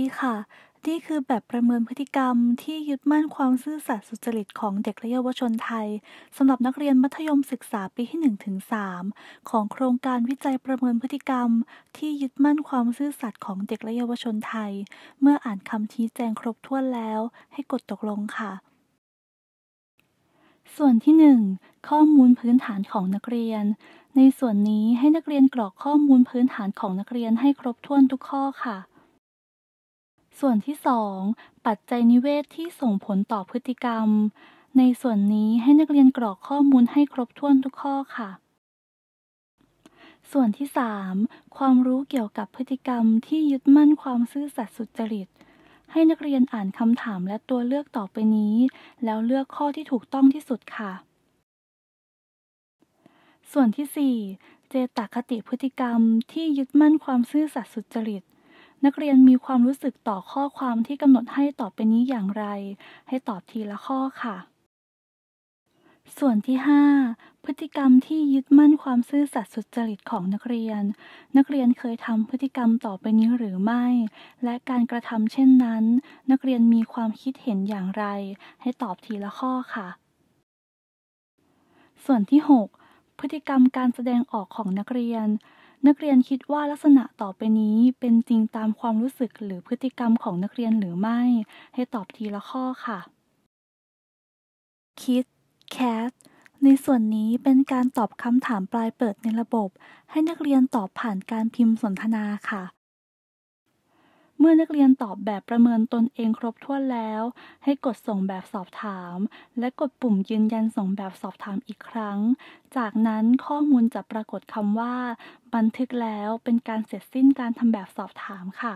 ดีค่ะ นี่คือแบบประเมินพฤติกรรม ที่ยึดมั่นความซื่อสัตย์สุจริตของเด็กและเยาวชนไทยสำหรับนักเรียนมัธยมศึกษาปีที่1ถึง3ของโครงการวิจัยประเมินพฤติกรรม ที่ยึดมั่นความซื่อสัตย์ของเด็กและเยาวชนไทย เมื่ออ่านคำชี้แจงครบถ้วนแล้วให้กดตกลงค่ะ ส่วนที่ 1 ข้อมูลพื้นฐานของนักเรียน ในส่วนนี้ให้นักเรียนกรอกข้อมูลพื้นฐานของนักเรียนให้ครบถ้วนทุกข้อค่ะส่วนที่ 2 ปัจจัยนิเวศทที่ส่งผลต่อพฤติกรรม ในส่วนนี้ให้นักเรียนกรอกข้อมูลให้ครบถ้วนทุกข้อค่ะ ส่วนที่ 3 ความรู้เกี่ยวกับพฤติกรรมที่ยึดมั่นความซื่อสัตย์สุจริต ให้นักเรียนอ่านคำถามและตัวเลือกต่อไปนี้ แล้วเลือกข้อที่ถูกต้องที่สุดค่ะ ส่วนที่ 4 เจตคติพฤติกรรม ที่ยึดมั่นความซื่อสัตย์สุจริตนักเรียนมีความรู้สึกต่อข้อความที่กำหนดให้ตอบไปนี้อย่างไร ให้ตอบทีละข้อค่ะ ส่วนที่5พฤติกรรมที่ยึดมั่นความซื่อสัตย์สุจริตของนักเรียน นักเรียนเคยทำพฤติกรรมต่อไปนี้หรือไม่ และการกระทำเช่นนั้น นักเรียนมีความคิดเห็นอย่างไร ให้ตอบทีละข้อค่ะ ส่วนที่ 6 พฤติกรรมการแสดงออกของนักเรียนนักเรียนคิดว่าลักษณะต่อไปนี้เป็นจริงตามความรู้สึกหรือพฤติกรรมของนักเรียนหรือไม่ ให้ตอบทีละข้อค่ะ คิด cat ในส่วนนี้เป็นการตอบคำถามปลายเปิดในระบบ ให้นักเรียนตอบผ่านการพิมพ์สนทนาค่ะเมื่อนักเรียนตอบแบบประเมินตนเองครบถ้วนแล้ว ให้กดส่งแบบสอบถาม และกดปุ่มยืนยันส่งแบบสอบถามอีกครั้ง จากนั้นข้อมูลจะปรากฏคำว่า บันทึกแล้วเป็นการเสร็จสิ้นการทำแบบสอบถามค่ะ